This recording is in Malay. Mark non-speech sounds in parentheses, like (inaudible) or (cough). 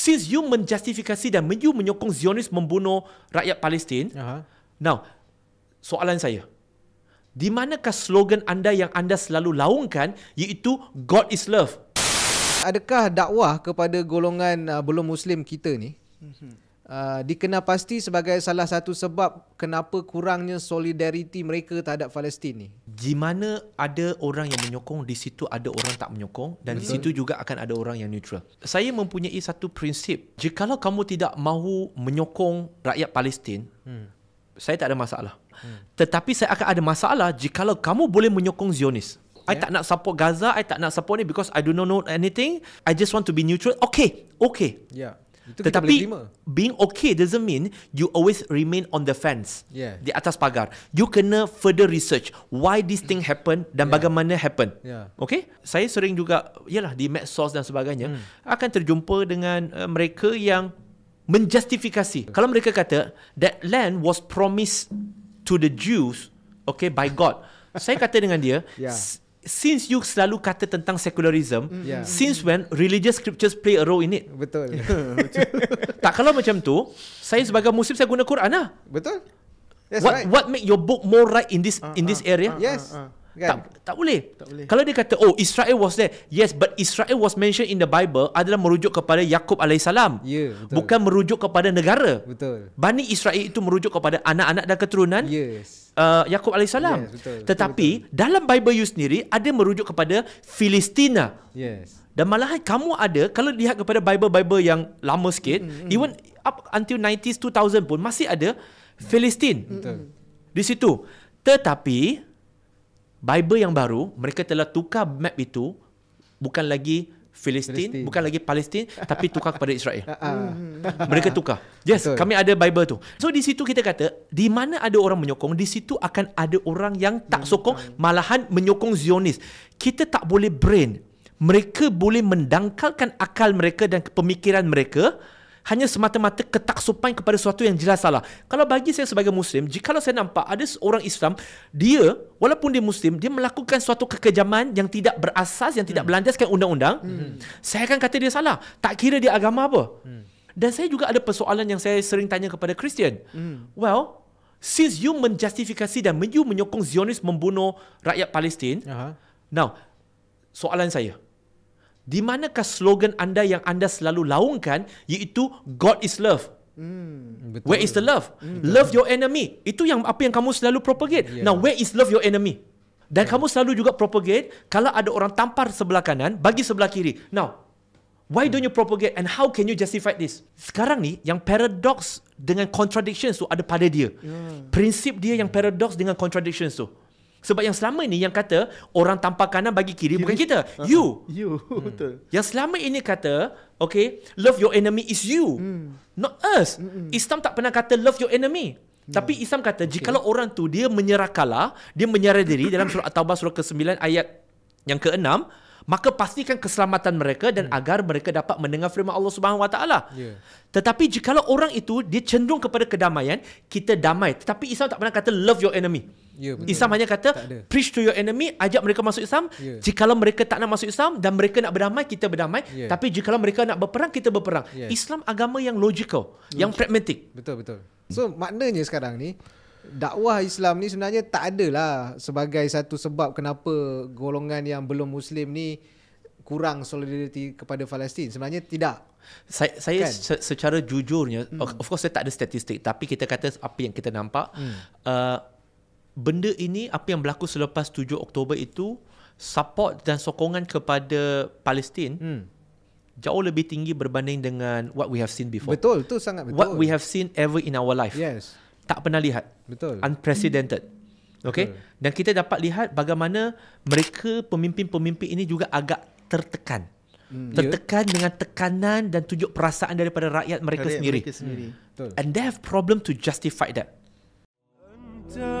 since you menjustifikasi dan you menyokong Zionis membunuh rakyat Palestin. Uh-huh. Now, soalan saya. Di manakah slogan anda yang anda selalu laungkan iaitu God is love? Adakah dakwah kepada golongan uh, belum muslim kita ni? Mhm. Uh, dikenal pasti sebagai salah satu sebab kenapa kurangnya solidariti mereka terhadap Palestin ni di mana ada orang yang menyokong di situ ada orang tak menyokong dan Betul. di situ juga akan ada orang yang neutral. Saya mempunyai satu prinsip, jikalau kamu tidak mahu menyokong rakyat Palestin, hmm. saya tak ada masalah. Hmm. Tetapi saya akan ada masalah jikalau kamu boleh menyokong Zionis. Okay. I ya. tak nak support Gaza, I tak nak support ni because I do not know anything. I just want to be neutral. Okay, okay. Yeah. Itu Tetapi being okay doesn't mean you always remain on the fence. Yeah. Di atas pagar. You kena further research why this thing happen dan yeah. bagaimana happen. Yeah. Okay? Saya sering juga yalah di med source dan sebagainya hmm. akan terjumpa dengan uh, mereka yang menjustifikasi. Hmm. Kalau mereka kata that land was promised to the Jews, okay, by God. saya kata dengan dia, (laughs) yeah since you selalu kata tentang secularism, mm. yeah. since when religious scriptures play a role in it? (laughs) Betul. tak kalau macam tu, saya sebagai Muslim saya guna Quran lah. Betul. That's what right. What make your book more right in this uh, in this ah, area? Uh, uh, yes. Uh, uh kan? tak, tak boleh. Tak boleh. Kalau dia kata oh Israel was there. Yes, but Israel was mentioned in the Bible adalah merujuk kepada Yakub alaihissalam. yeah, betul. Bukan merujuk kepada negara. Betul. Bani Israel itu merujuk kepada anak-anak dan keturunan. Yes. Uh, Yakub alaihissalam. Yes, betul. Tetapi betul, betul. dalam Bible you sendiri ada merujuk kepada Filistina. Yes. Dan malahan kamu ada kalau lihat kepada Bible-Bible yang lama sikit, mm-hmm. even mm. up until 90s 2000 pun masih ada Filistin. Betul. Di situ. Tetapi Bible yang baru mereka telah tukar map itu bukan lagi Filistin bukan lagi Palestin (laughs) tapi tukar kepada Israel. Ha, ha. Hmm. mereka tukar. Yes, Betul. kami ada Bible tu. So di situ kita kata di mana ada orang menyokong di situ akan ada orang yang tak hmm. sokong malahan menyokong Zionis. Kita tak boleh brain. Mereka boleh mendangkalkan akal mereka dan pemikiran mereka hanya semata-mata ketaksupan kepada sesuatu yang jelas salah. Kalau bagi saya sebagai Muslim, jika saya nampak ada seorang Islam, dia walaupun dia Muslim, dia melakukan suatu kekejaman yang tidak berasas, yang hmm. tidak berlandaskan undang-undang, hmm. saya akan kata dia salah. Tak kira dia agama apa. Hmm. Dan saya juga ada persoalan yang saya sering tanya kepada Christian. Hmm. Well, since you menjustifikasi dan you menyokong Zionis membunuh rakyat Palestin, uh-huh. now, soalan saya, di manakah slogan anda yang anda selalu laungkan iaitu God is love. Hmm, betul. Where is the love? Hmm, love betul. your enemy. Itu yang apa yang kamu selalu propagate. Yeah. Now where is love your enemy? Dan yeah. kamu selalu juga propagate kalau ada orang tampar sebelah kanan, bagi sebelah kiri. Now Why don't you propagate and how can you justify this? Sekarang ni yang paradox dengan contradictions tu ada pada dia. Yeah. Prinsip dia yang paradox dengan contradictions tu. Sebab yang selama ini yang kata orang tampak kanan bagi kiri, kiri. bukan kita. Uh-huh. You. You. (laughs) Hmm. Yang selama ini kata, okay, love your enemy is you. Hmm. Not us. Hmm. Islam tak pernah kata love your enemy. Hmm. Tapi Islam kata okay. jikalau orang tu dia menyerah kalah, dia menyerah diri dalam surah At-Taubah surah ke-9 ayat yang ke-6, maka pastikan keselamatan mereka dan hmm. agar mereka dapat mendengar firman Allah Subhanahu Wa Taala. Tetapi jikalau orang itu dia cenderung kepada kedamaian, kita damai. Tetapi Islam tak pernah kata love your enemy. Yeah, ya, Islam hanya kata preach to your enemy ajak mereka masuk Islam yeah. jikalau mereka tak nak masuk Islam dan mereka nak berdamai kita berdamai yeah. tapi jikalau mereka nak berperang kita berperang yeah. Islam agama yang logical Logi- yang pragmatic betul betul so maknanya sekarang ni dakwah Islam ni sebenarnya tak ada lah sebagai satu sebab kenapa golongan yang belum muslim ni kurang solidariti kepada Palestin sebenarnya tidak saya, saya kan? secara jujurnya hmm. of course saya tak ada statistik tapi kita kata apa yang kita nampak hmm. uh, benda ini apa yang berlaku selepas 7 Oktober itu support dan sokongan kepada Palestin hmm. jauh lebih tinggi berbanding dengan what we have seen before. Betul, tu sangat betul. What we have seen ever in our life. Yes. Tak pernah lihat. Betul. Unprecedented. Hmm. Okay. Betul. Dan kita dapat lihat bagaimana mereka pemimpin-pemimpin ini juga agak tertekan. Hmm. Ya. Tertekan yeah. dengan tekanan dan tunjuk perasaan daripada rakyat mereka rakyat sendiri. Mereka sendiri. Hmm. Betul. And they have problem to justify that. Hmm.